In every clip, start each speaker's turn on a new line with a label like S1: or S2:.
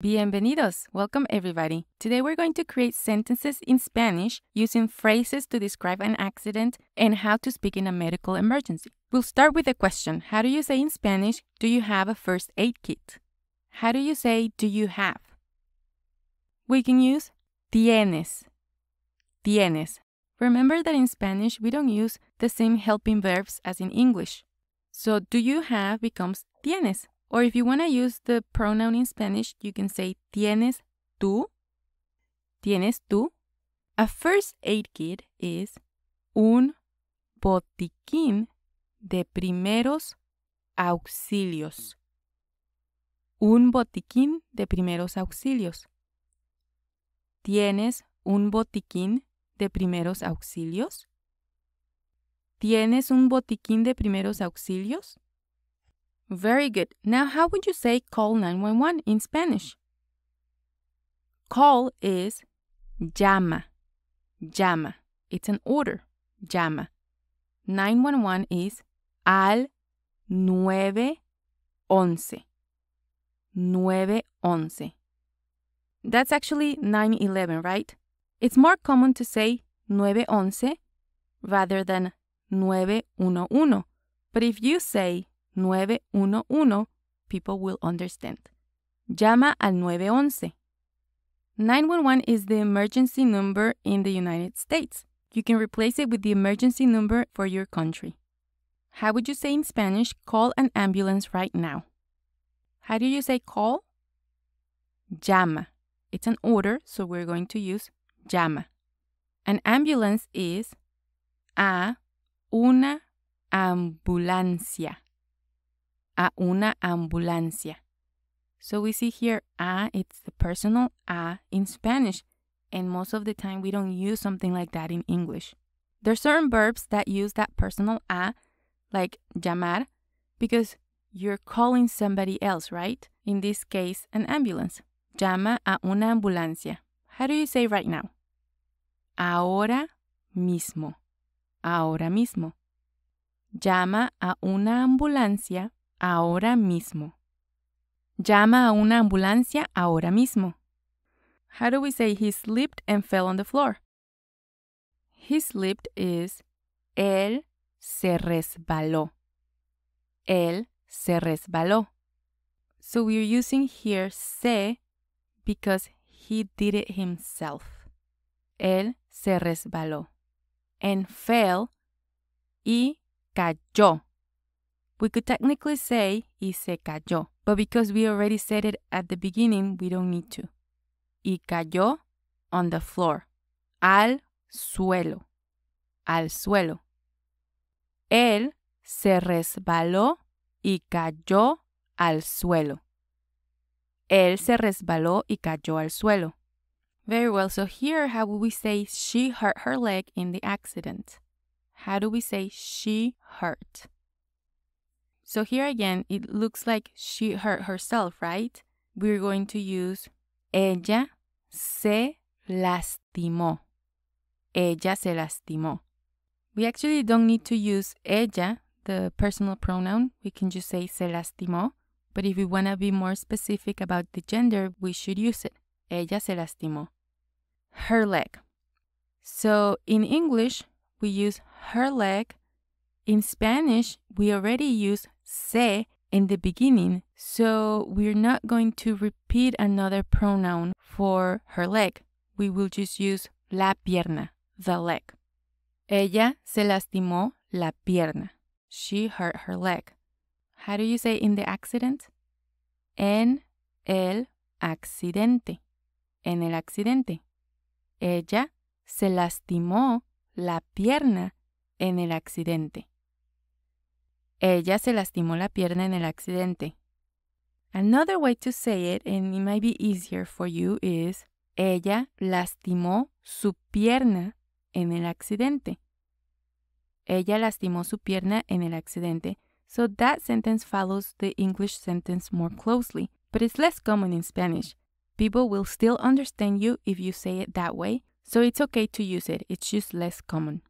S1: Bienvenidos! Welcome everybody. Today we're going to create sentences in Spanish using phrases to describe an accident and how to speak in a medical emergency. We'll start with a question. How do you say in Spanish, do you have a first aid kit? How do you say do you have? We can use tienes. Tienes. Remember that in Spanish we don't use the same helping verbs as in English. So do you have becomes tienes. Or if you want to use the pronoun in Spanish, you can say tienes tú, tienes tú. A first aid kit is un botiquín de primeros auxilios. Un botiquín de primeros auxilios. ¿Tienes un botiquín de primeros auxilios? ¿Tienes un botiquín de primeros auxilios? Very good. Now, how would you say call 911 in Spanish? Call is llama. Llama. It's an order. Llama. 911 is al 911. 911. That's actually 911, right? It's more common to say 911 rather than 911. But if you say 911, people will understand. Llama al 911. 911 is the emergency number in the United States. You can replace it with the emergency number for your country. How would you say in Spanish, call an ambulance right now? How do you say call? Llama. It's an order, so we're going to use llama. An ambulance is a una ambulancia a una ambulancia. So we see here a, it's the personal a in Spanish, and most of the time we don't use something like that in English. There are certain verbs that use that personal a, like llamar, because you're calling somebody else, right? In this case, an ambulance. Llama a una ambulancia. How do you say right now? Ahora mismo. Ahora mismo. Llama a una ambulancia ahora mismo. Llama a una ambulancia ahora mismo. How do we say he slipped and fell on the floor? He slipped is él se resbaló. Él se resbaló. So we're using here se because he did it himself. Él se resbaló. And fell y cayó. We could technically say y se cayó, but because we already said it at the beginning, we don't need to. Y cayó on the floor. Al suelo. Al suelo. Él se resbaló y cayó al suelo. Él se resbaló y cayó al suelo. Very well, so here how would we say she hurt her leg in the accident? How do we say she hurt? So here again, it looks like she, hurt herself, right? We're going to use ella se lastimó. Ella se lastimó. We actually don't need to use ella, the personal pronoun. We can just say se lastimó. But if we want to be more specific about the gender, we should use it. Ella se lastimó. Her leg. So in English, we use her leg in Spanish, we already use se in the beginning, so we're not going to repeat another pronoun for her leg. We will just use la pierna, the leg. Ella se lastimó la pierna. She hurt her leg. How do you say in the accident? En el accidente. En el accidente. Ella se lastimó la pierna en el accidente. Ella se lastimó la pierna en el accidente. Another way to say it, and it might be easier for you, is ella lastimó su pierna en el accidente. Ella lastimó su pierna en el accidente. So that sentence follows the English sentence more closely, but it's less common in Spanish. People will still understand you if you say it that way, so it's okay to use it, it's just less common.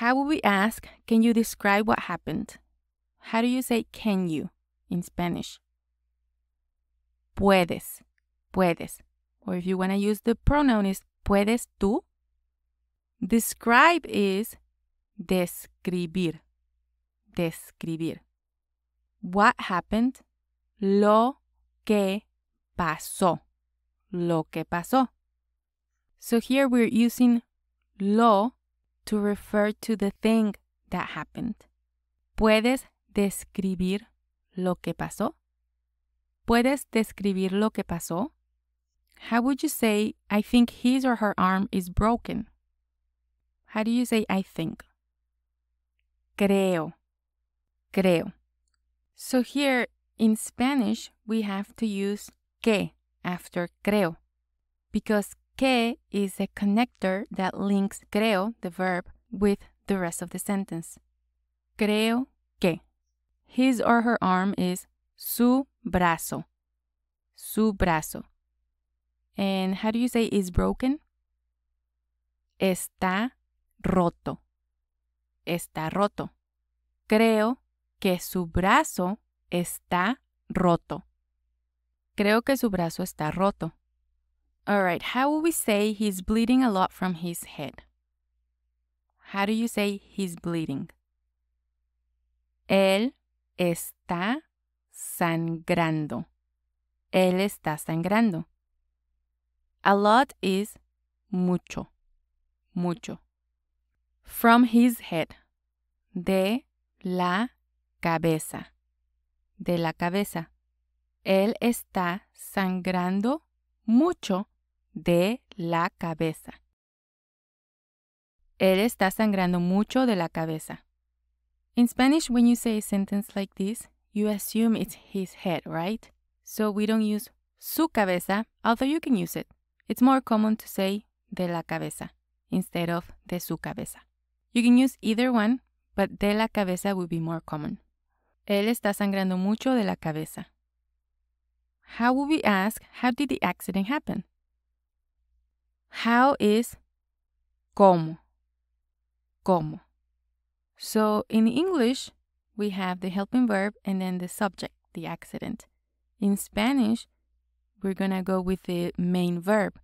S1: How would we ask, can you describe what happened? How do you say can you in Spanish? Puedes, puedes. Or if you want to use the pronoun is puedes tú. Describe is describir, describir. What happened? Lo que pasó, lo que pasó. So here we're using lo to refer to the thing that happened. Puedes describir lo que pasó? ¿Puedes describir lo que pasó? How would you say, I think his or her arm is broken? How do you say I think? Creo. Creo. So here in Spanish, we have to use que after creo because que is a connector that links creo, the verb, with the rest of the sentence. Creo his or her arm is su brazo. Su brazo. And how do you say is broken? Está roto. Está roto. Creo que su brazo está roto. Creo que su brazo está roto. All right, how will we say he's bleeding a lot from his head? How do you say he's bleeding? Él está sangrando. Él está sangrando. A lot is mucho, mucho. From his head, de la cabeza, de la cabeza. Él está sangrando mucho de la cabeza. Él está sangrando mucho de la cabeza. In Spanish, when you say a sentence like this, you assume it's his head, right? So we don't use su cabeza, although you can use it. It's more common to say de la cabeza instead of de su cabeza. You can use either one, but de la cabeza would be more common. Él está sangrando mucho de la cabeza. How would we ask, how did the accident happen? How is como. Como. So in English, we have the helping verb and then the subject, the accident. In Spanish, we're going to go with the main verb,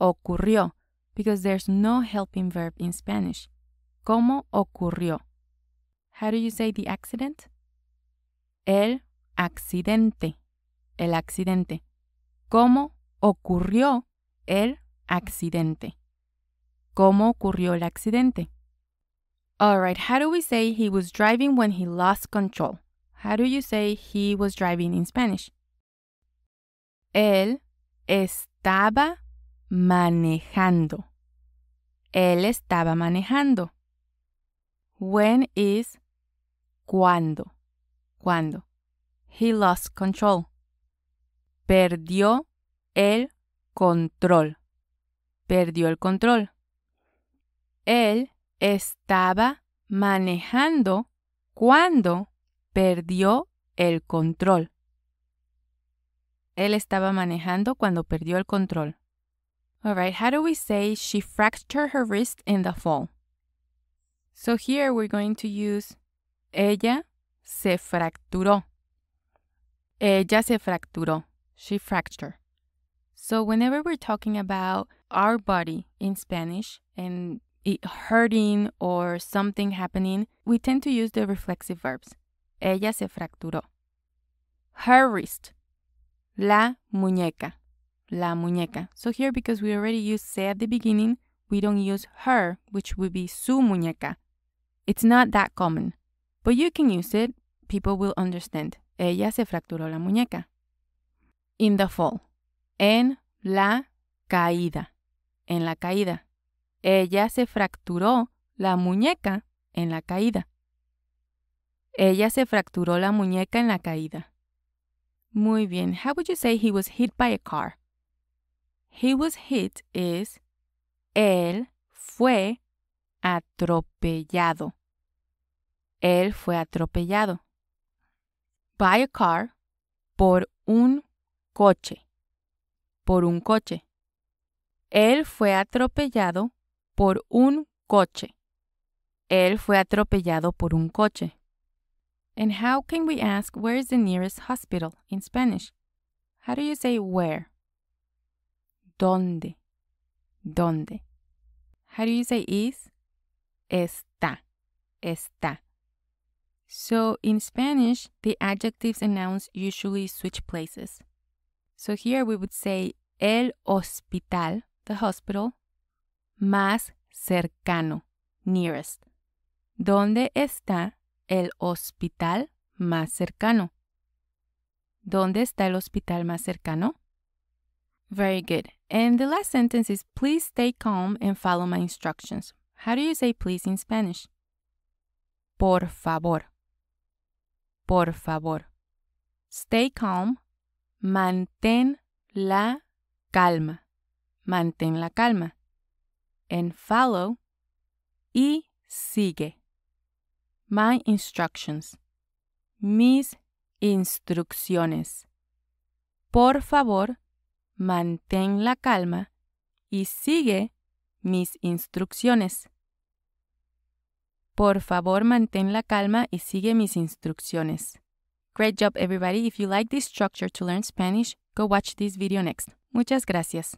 S1: ocurrió, because there's no helping verb in Spanish. ¿Cómo ocurrió? How do you say the accident? El accidente. El accidente. ¿Cómo ocurrió el accidente? ¿Cómo ocurrió el accidente? All right, how do we say he was driving when he lost control? How do you say he was driving in Spanish? Él estaba manejando. Él estaba manejando. When is cuando? Cuando. He lost control. Perdió el control. Perdió el control. Él estaba manejando cuando perdió el control. Él estaba manejando cuando perdió el control. All right, how do we say she fractured her wrist in the fall? So here we're going to use ella se fracturó. Ella se fracturó. She fractured. So whenever we're talking about our body in Spanish and it hurting or something happening, we tend to use the reflexive verbs. Ella se fracturó. Her wrist. La muñeca. La muñeca. So here, because we already used se at the beginning, we don't use her, which would be su muñeca. It's not that common. But you can use it. People will understand. Ella se fracturó la muñeca. In the fall. En la caída. En la caída. Ella se fracturó la muñeca en la caída. Ella se fracturó la muñeca en la caída. Muy bien. How would you say he was hit by a car? He was hit is él fue atropellado. Él fue atropellado. By a car por un coche. Por un coche. Él fue atropellado por un coche. Él fue atropellado por un coche. And how can we ask where is the nearest hospital in Spanish? How do you say where? ¿Dónde? ¿Dónde? How do you say is? Está. Está. So in Spanish, the adjectives and nouns usually switch places. So here we would say el hospital, the hospital, más cercano, nearest. ¿Dónde está el hospital más cercano? ¿Dónde está el hospital más cercano? Very good. And the last sentence is please stay calm and follow my instructions. How do you say please in Spanish? Por favor. Por favor. Stay calm. Mantén la calma. Mantén la calma en follow y sigue. My instructions. Mis instrucciones. Por favor, mantén la calma y sigue mis instrucciones. Por favor, mantén la calma y sigue mis instrucciones. Great job, everybody. If you like this structure to learn Spanish, go watch this video next. Muchas gracias.